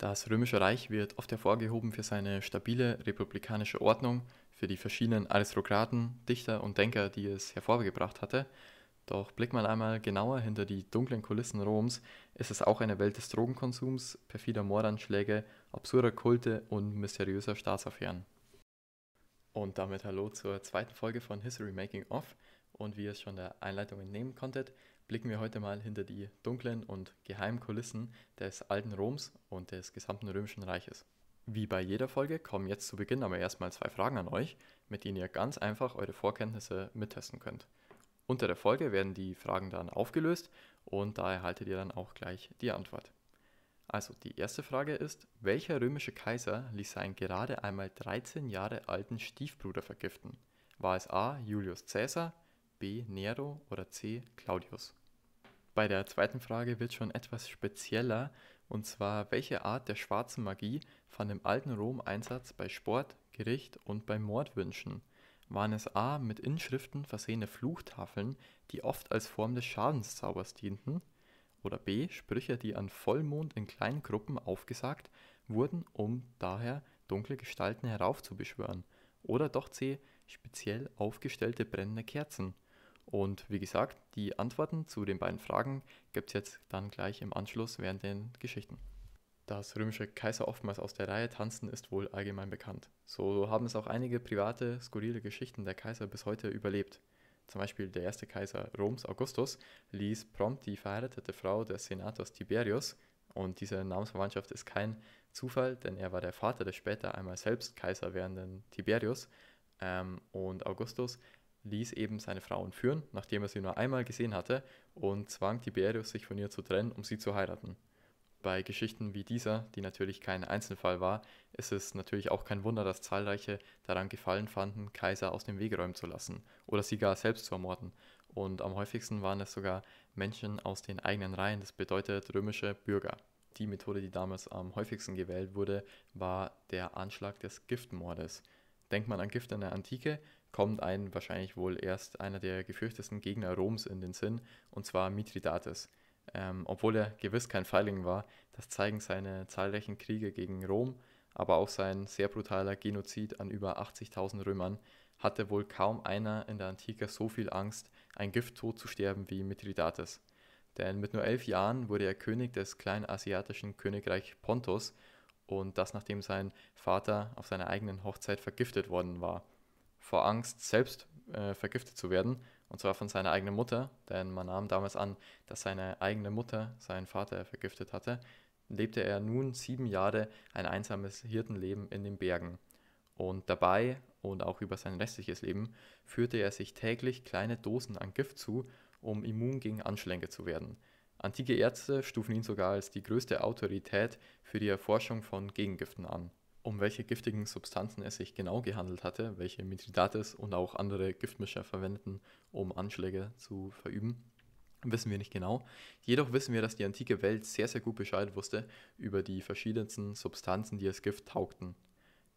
Das Römische Reich wird oft hervorgehoben für seine stabile republikanische Ordnung, für die verschiedenen Aristokraten, Dichter und Denker, die es hervorgebracht hatte. Doch blick mal einmal genauer hinter die dunklen Kulissen Roms, ist es auch eine Welt des Drogenkonsums, perfider Mordanschläge, absurder Kulte und mysteriöser Staatsaffären. Und damit hallo zur zweiten Folge von History Making Off. Und wie ihr es schon der Einleitung entnehmen konntet, blicken wir heute mal hinter die dunklen und geheimen Kulissen des alten Roms und des gesamten römischen Reiches. Wie bei jeder Folge kommen jetzt zu Beginn aber erstmal zwei Fragen an euch, mit denen ihr ganz einfach eure Vorkenntnisse mittesten könnt. Unter der Folge werden die Fragen dann aufgelöst und da erhaltet ihr dann auch gleich die Antwort. Also die erste Frage ist, welcher römische Kaiser ließ seinen gerade einmal 13 Jahre alten Stiefbruder vergiften? War es A. Julius Caesar, B. Nero oder C. Claudius? Bei der zweiten Frage wird schon etwas spezieller, und zwar, welche Art der schwarzen Magie fand im alten Rom Einsatz bei Sport, Gericht und bei Mordwünschen? Waren es A. mit Inschriften versehene Fluchtafeln, die oft als Form des Schadenszaubers dienten? Oder B. Sprüche, die an Vollmond in kleinen Gruppen aufgesagt wurden, um daher dunkle Gestalten heraufzubeschwören? Oder doch C. speziell aufgestellte brennende Kerzen? Und wie gesagt, die Antworten zu den beiden Fragen gibt es jetzt dann gleich im Anschluss während den Geschichten. Dass römische Kaiser oftmals aus der Reihe tanzen, ist wohl allgemein bekannt. So haben es auch einige private, skurrile Geschichten der Kaiser bis heute überlebt. Zum Beispiel der erste Kaiser Roms Augustus ließ prompt die verheiratete Frau des Senators Tiberius, und diese Namensverwandtschaft ist kein Zufall, denn er war der Vater des später einmal selbst Kaiser werdenden Tiberius, ähm, und Augustus ließ eben seine Frauen führen, nachdem er sie nur einmal gesehen hatte, und zwang Tiberius, sich von ihr zu trennen, um sie zu heiraten. Bei Geschichten wie dieser, die natürlich kein Einzelfall war, ist es natürlich auch kein Wunder, dass zahlreiche daran gefallen fanden, Kaiser aus dem Weg räumen zu lassen oder sie gar selbst zu ermorden. Und am häufigsten waren es sogar Menschen aus den eigenen Reihen, das bedeutet römische Bürger. Die Methode, die damals am häufigsten gewählt wurde, war der Anschlag des Giftmordes denkt man an Gift in der Antike, kommt einem wahrscheinlich wohl erst einer der gefürchtesten Gegner Roms in den Sinn, und zwar Mithridates. Ähm, obwohl er gewiss kein Feigling war, das zeigen seine zahlreichen Kriege gegen Rom, aber auch sein sehr brutaler Genozid an über 80.000 Römern, hatte wohl kaum einer in der Antike so viel Angst, ein Gifttod zu sterben wie Mithridates. Denn mit nur elf Jahren wurde er König des kleinasiatischen Königreich Pontos und das nachdem sein Vater auf seiner eigenen Hochzeit vergiftet worden war. Vor Angst, selbst äh, vergiftet zu werden, und zwar von seiner eigenen Mutter, denn man nahm damals an, dass seine eigene Mutter seinen Vater vergiftet hatte, lebte er nun sieben Jahre ein einsames Hirtenleben in den Bergen. Und dabei und auch über sein restliches Leben führte er sich täglich kleine Dosen an Gift zu, um immun gegen Anschläge zu werden. Antike Ärzte stufen ihn sogar als die größte Autorität für die Erforschung von Gegengiften an. Um welche giftigen Substanzen es sich genau gehandelt hatte, welche Mithridates und auch andere Giftmischer verwendeten, um Anschläge zu verüben, wissen wir nicht genau. Jedoch wissen wir, dass die antike Welt sehr, sehr gut Bescheid wusste über die verschiedensten Substanzen, die als Gift taugten.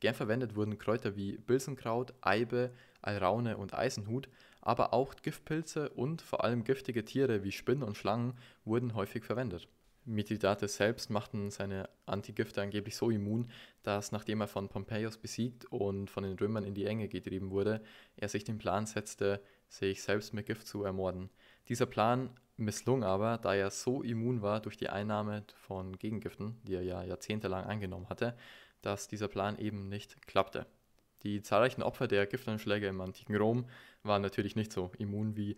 Gern verwendet wurden Kräuter wie Bilsenkraut, Eibe, Alraune und Eisenhut, aber auch Giftpilze und vor allem giftige Tiere wie Spinnen und Schlangen wurden häufig verwendet. Mithridates selbst machten seine Antigifte angeblich so immun, dass nachdem er von Pompeius besiegt und von den Römern in die Enge getrieben wurde, er sich den Plan setzte, sich selbst mit Gift zu ermorden. Dieser Plan misslung aber, da er so immun war durch die Einnahme von Gegengiften, die er ja jahrzehntelang angenommen hatte, dass dieser Plan eben nicht klappte. Die zahlreichen Opfer der Giftanschläge im antiken Rom waren natürlich nicht so immun wie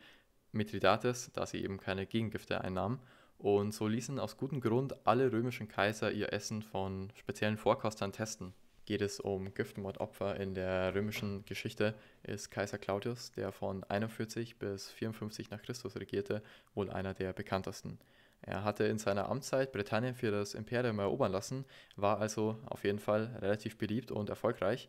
Mithridates, da sie eben keine Gegengifte einnahmen. Und so ließen aus gutem Grund alle römischen Kaiser ihr Essen von speziellen Vorkostern testen. Geht es um Giftmordopfer in der römischen Geschichte, ist Kaiser Claudius, der von 41 bis 54 nach Christus regierte, wohl einer der bekanntesten. Er hatte in seiner Amtszeit Britannien für das Imperium erobern lassen, war also auf jeden Fall relativ beliebt und erfolgreich.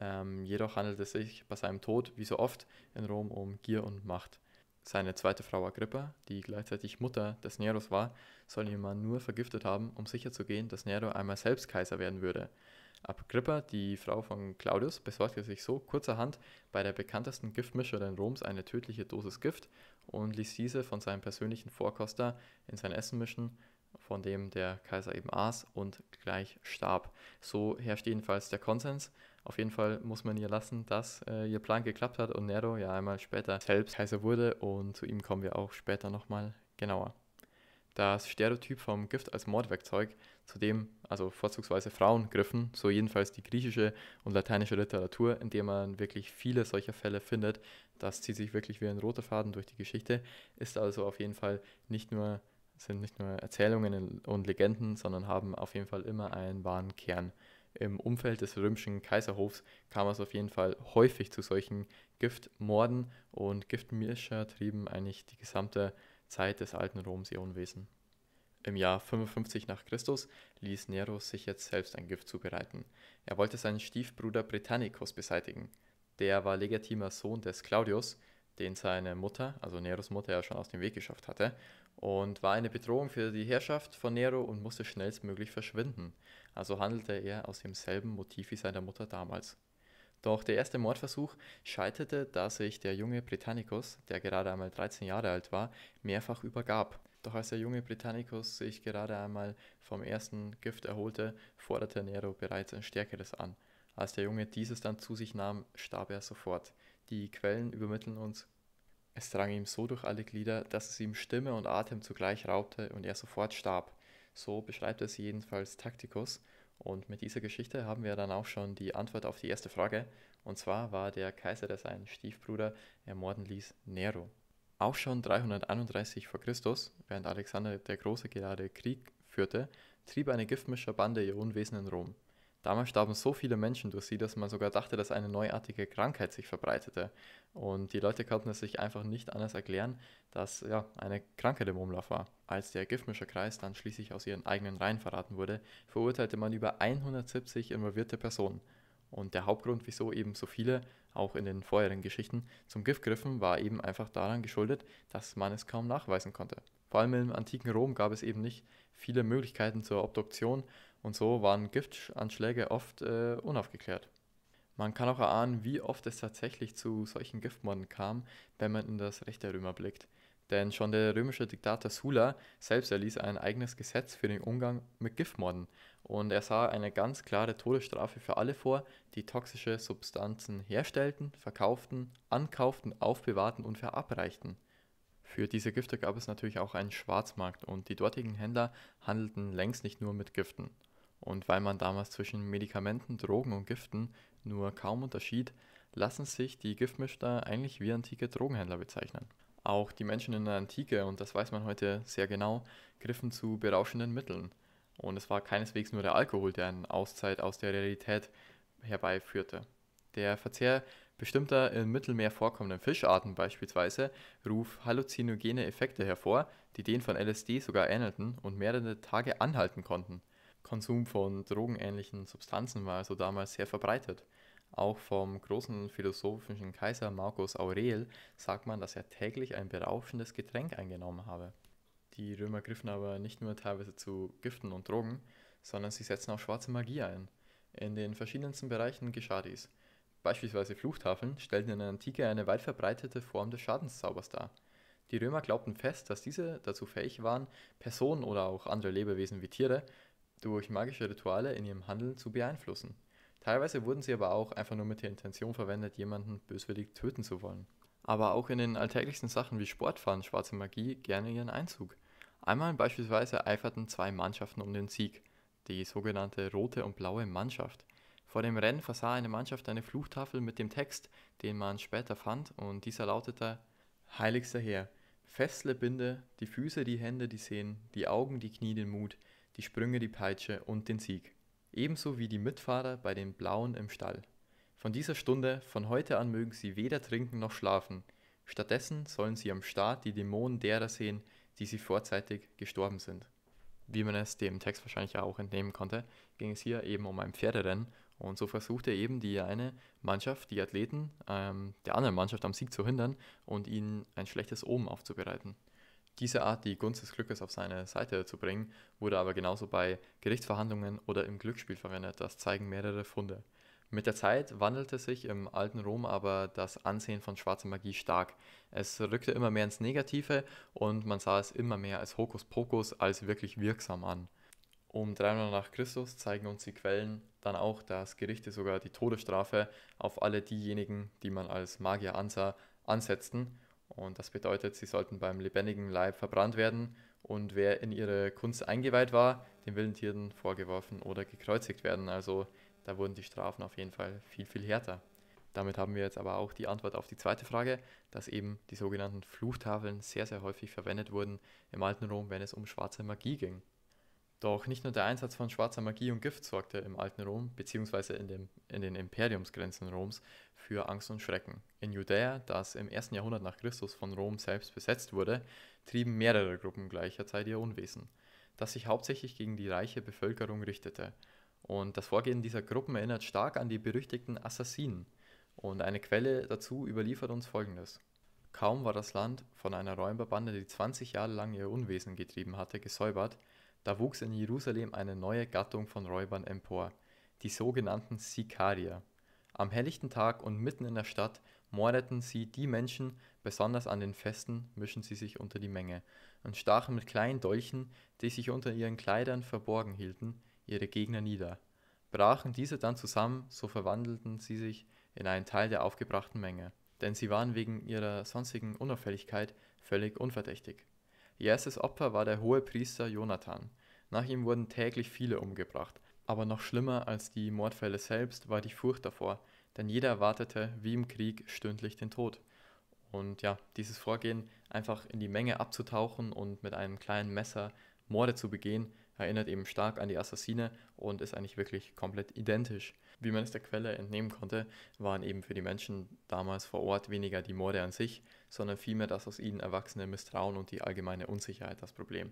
Ähm, jedoch handelt es sich bei seinem Tod, wie so oft, in Rom um Gier und Macht. Seine zweite Frau Agrippa, die gleichzeitig Mutter des Neros war, soll ihn Mann nur vergiftet haben, um sicherzugehen, dass Nero einmal selbst Kaiser werden würde. Agrippa, die Frau von Claudius, besorgte sich so kurzerhand bei der bekanntesten Giftmischerin Roms eine tödliche Dosis Gift und ließ diese von seinem persönlichen Vorkoster in sein Essen mischen, von dem der Kaiser eben aß und gleich starb. So herrscht jedenfalls der Konsens auf jeden Fall muss man ihr lassen, dass äh, ihr Plan geklappt hat und Nero ja einmal später selbst Kaiser wurde und zu ihm kommen wir auch später nochmal genauer. Das Stereotyp vom Gift als Mordwerkzeug, zu dem also vorzugsweise Frauen griffen, so jedenfalls die griechische und lateinische Literatur, in der man wirklich viele solcher Fälle findet, das zieht sich wirklich wie ein roter Faden durch die Geschichte, ist also auf jeden Fall nicht nur sind nicht nur Erzählungen und Legenden, sondern haben auf jeden Fall immer einen wahren Kern im Umfeld des römischen Kaiserhofs kam es auf jeden Fall häufig zu solchen Giftmorden und Giftmirscher trieben eigentlich die gesamte Zeit des alten Roms ihr Unwesen. Im Jahr 55 nach Christus ließ Nero sich jetzt selbst ein Gift zubereiten. Er wollte seinen Stiefbruder Britannicus beseitigen. Der war legitimer Sohn des Claudius, den seine Mutter, also Neros Mutter, ja schon aus dem Weg geschafft hatte und war eine Bedrohung für die Herrschaft von Nero und musste schnellstmöglich verschwinden. Also handelte er aus demselben Motiv wie seiner Mutter damals. Doch der erste Mordversuch scheiterte, da sich der junge Britannicus, der gerade einmal 13 Jahre alt war, mehrfach übergab. Doch als der junge Britannicus sich gerade einmal vom ersten Gift erholte, forderte Nero bereits ein stärkeres an. Als der Junge dieses dann zu sich nahm, starb er sofort. Die Quellen übermitteln uns es drang ihm so durch alle Glieder, dass es ihm Stimme und Atem zugleich raubte und er sofort starb. So beschreibt es jedenfalls Taktikus. Und mit dieser Geschichte haben wir dann auch schon die Antwort auf die erste Frage. Und zwar war der Kaiser, der seinen Stiefbruder ermorden ließ, Nero. Auch schon 331 vor Christus, während Alexander der Große gerade Krieg führte, trieb eine Giftmischerbande ihr Unwesen in Rom. Damals starben so viele Menschen durch sie, dass man sogar dachte, dass eine neuartige Krankheit sich verbreitete. Und die Leute konnten es sich einfach nicht anders erklären, dass ja, eine Krankheit im Umlauf war. Als der Giftmischerkreis dann schließlich aus ihren eigenen Reihen verraten wurde, verurteilte man über 170 involvierte Personen. Und der Hauptgrund, wieso eben so viele auch in den vorherigen Geschichten, zum Giftgriffen war eben einfach daran geschuldet, dass man es kaum nachweisen konnte. Vor allem im antiken Rom gab es eben nicht viele Möglichkeiten zur Obduktion und so waren Giftanschläge oft äh, unaufgeklärt. Man kann auch erahnen, wie oft es tatsächlich zu solchen Giftmorden kam, wenn man in das Recht der Römer blickt. Denn schon der römische Diktator Sulla selbst erließ ein eigenes Gesetz für den Umgang mit Giftmorden und er sah eine ganz klare Todesstrafe für alle vor, die toxische Substanzen herstellten, verkauften, ankauften, aufbewahrten und verabreichten. Für diese Gifte gab es natürlich auch einen Schwarzmarkt und die dortigen Händler handelten längst nicht nur mit Giften. Und weil man damals zwischen Medikamenten, Drogen und Giften nur kaum unterschied, lassen sich die Giftmischter eigentlich wie antike Drogenhändler bezeichnen. Auch die Menschen in der Antike, und das weiß man heute sehr genau, griffen zu berauschenden Mitteln. Und es war keineswegs nur der Alkohol, der eine Auszeit aus der Realität herbeiführte. Der Verzehr bestimmter im Mittelmeer vorkommenden Fischarten beispielsweise ruf halluzinogene Effekte hervor, die denen von LSD sogar ähnelten und mehrere Tage anhalten konnten. Konsum von drogenähnlichen Substanzen war also damals sehr verbreitet. Auch vom großen philosophischen Kaiser Marcus Aurel sagt man, dass er täglich ein berauschendes Getränk eingenommen habe. Die Römer griffen aber nicht nur teilweise zu Giften und Drogen, sondern sie setzten auch schwarze Magie ein. In den verschiedensten Bereichen geschah dies. Beispielsweise Fluchtafeln stellten in der Antike eine weit verbreitete Form des Schadenszaubers dar. Die Römer glaubten fest, dass diese dazu fähig waren, Personen oder auch andere Lebewesen wie Tiere durch magische Rituale in ihrem Handeln zu beeinflussen. Teilweise wurden sie aber auch einfach nur mit der Intention verwendet, jemanden böswillig töten zu wollen. Aber auch in den alltäglichen Sachen wie Sport fand schwarze Magie gerne ihren Einzug. Einmal beispielsweise eiferten zwei Mannschaften um den Sieg, die sogenannte rote und blaue Mannschaft. Vor dem Rennen versah eine Mannschaft eine Fluchtafel mit dem Text, den man später fand, und dieser lautete Heiligster Herr, Fessle binde, die Füße, die Hände, die Sehen, die Augen, die Knie, den Mut, die Sprünge, die Peitsche und den Sieg ebenso wie die Mitfahrer bei den Blauen im Stall. Von dieser Stunde, von heute an mögen sie weder trinken noch schlafen, stattdessen sollen sie am Start die Dämonen derer sehen, die sie vorzeitig gestorben sind. Wie man es dem Text wahrscheinlich auch entnehmen konnte, ging es hier eben um ein Pferderennen und so versuchte eben die eine Mannschaft, die Athleten, ähm, der anderen Mannschaft am Sieg zu hindern und ihnen ein schlechtes Omen aufzubereiten. Diese Art, die Gunst des Glückes auf seine Seite zu bringen, wurde aber genauso bei Gerichtsverhandlungen oder im Glücksspiel verwendet, das zeigen mehrere Funde. Mit der Zeit wandelte sich im alten Rom aber das Ansehen von schwarzer Magie stark. Es rückte immer mehr ins Negative und man sah es immer mehr als Hokuspokus als wirklich wirksam an. Um 300 nach Christus zeigen uns die Quellen dann auch, dass Gerichte sogar die Todesstrafe auf alle diejenigen, die man als Magier ansah, ansetzten und das bedeutet, sie sollten beim lebendigen Leib verbrannt werden und wer in ihre Kunst eingeweiht war, den wilden Tieren vorgeworfen oder gekreuzigt werden. Also da wurden die Strafen auf jeden Fall viel, viel härter. Damit haben wir jetzt aber auch die Antwort auf die zweite Frage, dass eben die sogenannten Fluchtafeln sehr, sehr häufig verwendet wurden im alten Rom, wenn es um schwarze Magie ging. Doch nicht nur der Einsatz von schwarzer Magie und Gift sorgte im alten Rom bzw. In, dem, in den Imperiumsgrenzen Roms für Angst und Schrecken. In Judäa, das im ersten Jahrhundert nach Christus von Rom selbst besetzt wurde, trieben mehrere Gruppen gleicher Zeit ihr Unwesen, das sich hauptsächlich gegen die reiche Bevölkerung richtete. Und das Vorgehen dieser Gruppen erinnert stark an die berüchtigten Assassinen. Und eine Quelle dazu überliefert uns Folgendes. Kaum war das Land von einer Räuberbande, die 20 Jahre lang ihr Unwesen getrieben hatte, gesäubert, da wuchs in Jerusalem eine neue Gattung von Räubern empor, die sogenannten Sikarier. Am helllichten Tag und mitten in der Stadt mordeten sie die Menschen, besonders an den Festen mischen sie sich unter die Menge und stachen mit kleinen Dolchen, die sich unter ihren Kleidern verborgen hielten, ihre Gegner nieder. Brachen diese dann zusammen, so verwandelten sie sich in einen Teil der aufgebrachten Menge, denn sie waren wegen ihrer sonstigen Unauffälligkeit völlig unverdächtig Erstes Opfer war der hohe Priester Jonathan. Nach ihm wurden täglich viele umgebracht. Aber noch schlimmer als die Mordfälle selbst war die Furcht davor, denn jeder erwartete, wie im Krieg, stündlich den Tod. Und ja, dieses Vorgehen, einfach in die Menge abzutauchen und mit einem kleinen Messer Morde zu begehen, erinnert eben stark an die Assassine und ist eigentlich wirklich komplett identisch. Wie man es der Quelle entnehmen konnte, waren eben für die Menschen damals vor Ort weniger die Morde an sich, sondern vielmehr das aus ihnen erwachsene Misstrauen und die allgemeine Unsicherheit das Problem.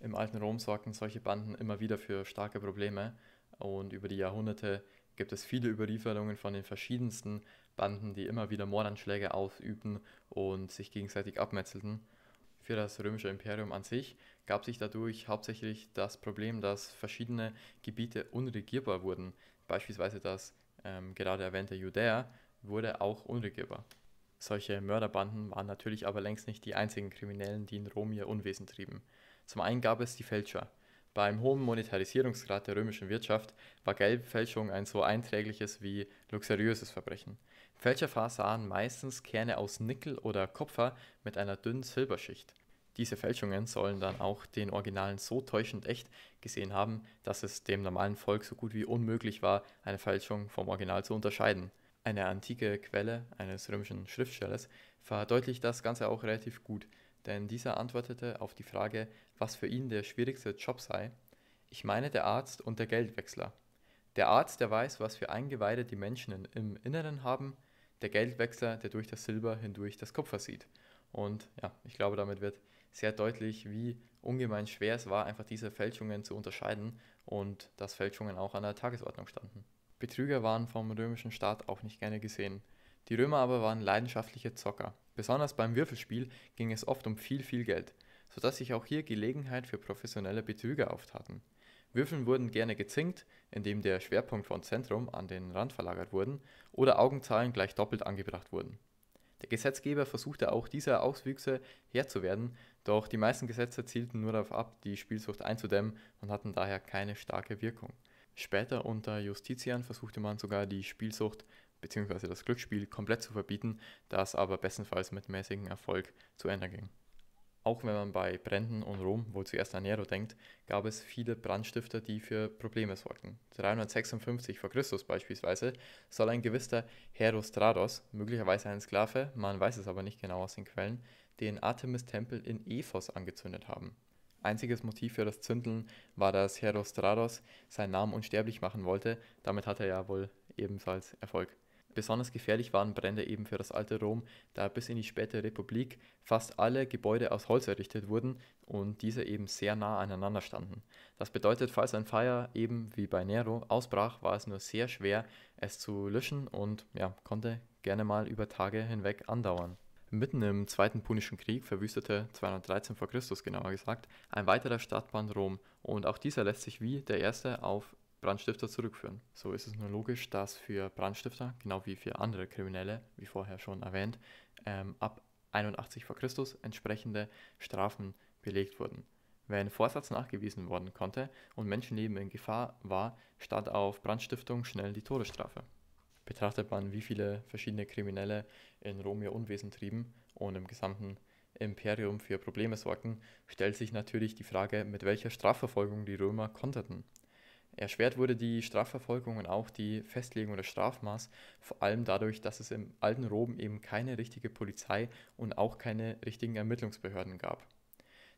Im alten Rom sorgten solche Banden immer wieder für starke Probleme und über die Jahrhunderte gibt es viele Überlieferungen von den verschiedensten Banden, die immer wieder Mordanschläge ausübten und sich gegenseitig abmetzelten. Für das römische Imperium an sich gab sich dadurch hauptsächlich das Problem, dass verschiedene Gebiete unregierbar wurden. Beispielsweise das ähm, gerade erwähnte Judäa wurde auch unregierbar. Solche Mörderbanden waren natürlich aber längst nicht die einzigen Kriminellen, die in Rom ihr Unwesen trieben. Zum einen gab es die Fälscher. Beim hohen Monetarisierungsgrad der römischen Wirtschaft war Geldfälschung ein so einträgliches wie luxuriöses Verbrechen. Fälscher sahen meistens Kerne aus Nickel oder Kupfer mit einer dünnen Silberschicht. Diese Fälschungen sollen dann auch den Originalen so täuschend echt gesehen haben, dass es dem normalen Volk so gut wie unmöglich war, eine Fälschung vom Original zu unterscheiden eine antike Quelle eines römischen Schriftstellers, verdeutlicht das Ganze auch relativ gut, denn dieser antwortete auf die Frage, was für ihn der schwierigste Job sei, ich meine der Arzt und der Geldwechsler. Der Arzt, der weiß, was für Eingeweide die Menschen im Inneren haben, der Geldwechsler, der durch das Silber hindurch das Kupfer sieht. Und ja, ich glaube, damit wird sehr deutlich, wie ungemein schwer es war, einfach diese Fälschungen zu unterscheiden und dass Fälschungen auch an der Tagesordnung standen. Betrüger waren vom römischen Staat auch nicht gerne gesehen. Die Römer aber waren leidenschaftliche Zocker. Besonders beim Würfelspiel ging es oft um viel, viel Geld, sodass sich auch hier Gelegenheit für professionelle Betrüger auftaten. Würfeln wurden gerne gezinkt, indem der Schwerpunkt von Zentrum an den Rand verlagert wurden oder Augenzahlen gleich doppelt angebracht wurden. Der Gesetzgeber versuchte auch dieser Auswüchse Herr zu werden, doch die meisten Gesetze zielten nur darauf ab, die Spielsucht einzudämmen und hatten daher keine starke Wirkung. Später unter Justitian versuchte man sogar die Spielsucht bzw. das Glücksspiel komplett zu verbieten, das aber bestenfalls mit mäßigem Erfolg zu Ende ging. Auch wenn man bei Bränden und Rom wohl zuerst an Nero denkt, gab es viele Brandstifter, die für Probleme sorgten. 356 vor Christus beispielsweise soll ein gewisser Herostratos, möglicherweise ein Sklave, man weiß es aber nicht genau aus den Quellen, den Artemis-Tempel in Ephos angezündet haben. Einziges Motiv für das Zündeln war, dass Herostratos seinen Namen unsterblich machen wollte, damit hatte er ja wohl ebenfalls Erfolg. Besonders gefährlich waren Brände eben für das alte Rom, da bis in die späte Republik fast alle Gebäude aus Holz errichtet wurden und diese eben sehr nah aneinander standen. Das bedeutet, falls ein Feuer eben wie bei Nero ausbrach, war es nur sehr schwer, es zu löschen und ja, konnte gerne mal über Tage hinweg andauern. Mitten im Zweiten Punischen Krieg verwüstete 213 v. Chr. genauer gesagt ein weiterer Stadtband Rom und auch dieser lässt sich wie der erste auf Brandstifter zurückführen. So ist es nur logisch, dass für Brandstifter, genau wie für andere Kriminelle, wie vorher schon erwähnt, ähm, ab 81 v. Chr. entsprechende Strafen belegt wurden. Wenn Vorsatz nachgewiesen worden konnte und Menschenleben in Gefahr war, stand auf Brandstiftung schnell die Todesstrafe betrachtet man, wie viele verschiedene Kriminelle in Rom ihr Unwesen trieben und im gesamten Imperium für Probleme sorgten, stellt sich natürlich die Frage, mit welcher Strafverfolgung die Römer konterten. Erschwert wurde die Strafverfolgung und auch die Festlegung des Strafmaß, vor allem dadurch, dass es im alten Rom eben keine richtige Polizei und auch keine richtigen Ermittlungsbehörden gab.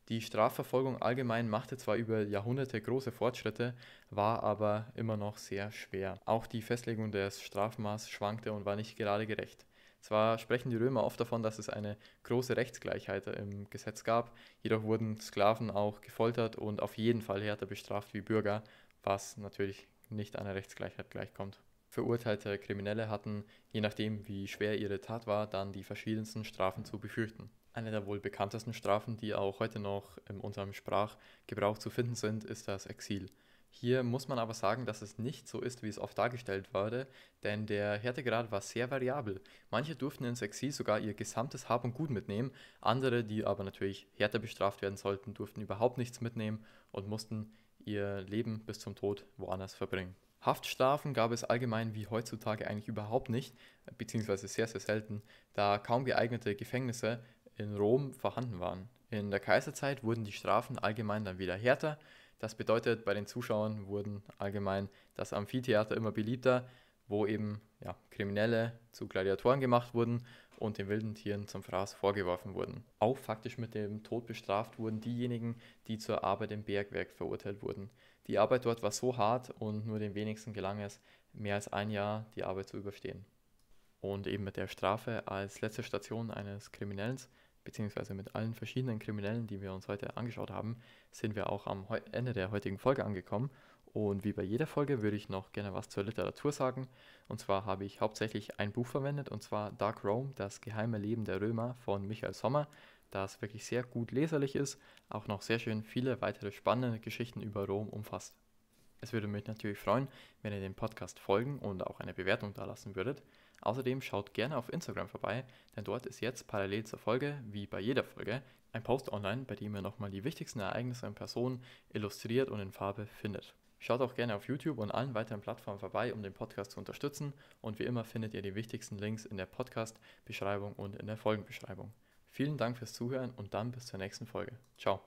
Die Strafverfolgung allgemein machte zwar über Jahrhunderte große Fortschritte, war aber immer noch sehr schwer. Auch die Festlegung des Strafmaßes schwankte und war nicht gerade gerecht. Zwar sprechen die Römer oft davon, dass es eine große Rechtsgleichheit im Gesetz gab, jedoch wurden Sklaven auch gefoltert und auf jeden Fall härter bestraft wie Bürger, was natürlich nicht einer Rechtsgleichheit gleichkommt. Verurteilte Kriminelle hatten, je nachdem wie schwer ihre Tat war, dann die verschiedensten Strafen zu befürchten. Eine der wohl bekanntesten Strafen, die auch heute noch in unserem Sprachgebrauch zu finden sind, ist das Exil. Hier muss man aber sagen, dass es nicht so ist, wie es oft dargestellt wurde, denn der Härtegrad war sehr variabel. Manche durften ins Exil sogar ihr gesamtes Hab und Gut mitnehmen, andere, die aber natürlich härter bestraft werden sollten, durften überhaupt nichts mitnehmen und mussten ihr Leben bis zum Tod woanders verbringen. Haftstrafen gab es allgemein wie heutzutage eigentlich überhaupt nicht, beziehungsweise sehr, sehr selten, da kaum geeignete Gefängnisse in Rom vorhanden waren. In der Kaiserzeit wurden die Strafen allgemein dann wieder härter. Das bedeutet, bei den Zuschauern wurden allgemein das Amphitheater immer beliebter, wo eben ja, Kriminelle zu Gladiatoren gemacht wurden und den wilden Tieren zum Fraß vorgeworfen wurden. Auch faktisch mit dem Tod bestraft wurden diejenigen, die zur Arbeit im Bergwerk verurteilt wurden. Die Arbeit dort war so hart und nur den wenigsten gelang es, mehr als ein Jahr die Arbeit zu überstehen. Und eben mit der Strafe als letzte Station eines Kriminellen beziehungsweise mit allen verschiedenen Kriminellen, die wir uns heute angeschaut haben, sind wir auch am Ende der heutigen Folge angekommen. Und wie bei jeder Folge würde ich noch gerne was zur Literatur sagen. Und zwar habe ich hauptsächlich ein Buch verwendet, und zwar Dark Rome, das geheime Leben der Römer von Michael Sommer, das wirklich sehr gut leserlich ist, auch noch sehr schön viele weitere spannende Geschichten über Rom umfasst. Es würde mich natürlich freuen, wenn ihr dem Podcast folgen und auch eine Bewertung dalassen würdet. Außerdem schaut gerne auf Instagram vorbei, denn dort ist jetzt parallel zur Folge, wie bei jeder Folge, ein Post online, bei dem ihr nochmal die wichtigsten Ereignisse in Personen illustriert und in Farbe findet. Schaut auch gerne auf YouTube und allen weiteren Plattformen vorbei, um den Podcast zu unterstützen. Und wie immer findet ihr die wichtigsten Links in der Podcast-Beschreibung und in der Folgenbeschreibung. Vielen Dank fürs Zuhören und dann bis zur nächsten Folge. Ciao.